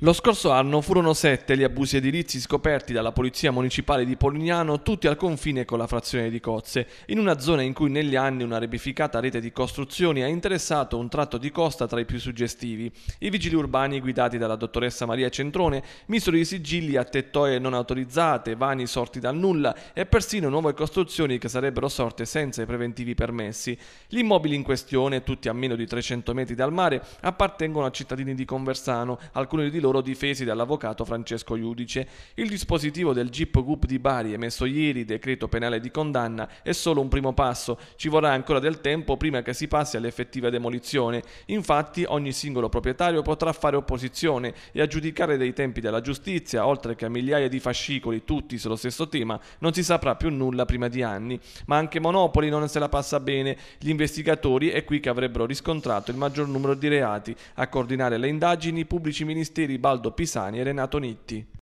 Lo scorso anno furono sette gli abusi edilizi scoperti dalla Polizia Municipale di Polignano, tutti al confine con la frazione di Cozze, in una zona in cui negli anni una rebificata rete di costruzioni ha interessato un tratto di costa tra i più suggestivi. I vigili urbani, guidati dalla dottoressa Maria Centrone, misero i sigilli a tettoie non autorizzate, vani sorti dal nulla e persino nuove costruzioni che sarebbero sorte senza i preventivi permessi. Gli immobili in questione, tutti a meno di 300 metri dal mare, appartengono a cittadini di Conversano, alcuni di loro loro difesi dall'avvocato Francesco Iudice. Il dispositivo del GIP GUP di Bari emesso ieri, decreto penale di condanna, è solo un primo passo. Ci vorrà ancora del tempo prima che si passi all'effettiva demolizione. Infatti ogni singolo proprietario potrà fare opposizione e a giudicare dei tempi della giustizia, oltre che a migliaia di fascicoli tutti sullo stesso tema, non si saprà più nulla prima di anni. Ma anche Monopoli non se la passa bene. Gli investigatori è qui che avrebbero riscontrato il maggior numero di reati. A coordinare le indagini, i pubblici ministeri Garibaldo Pisani e Renato Nitti.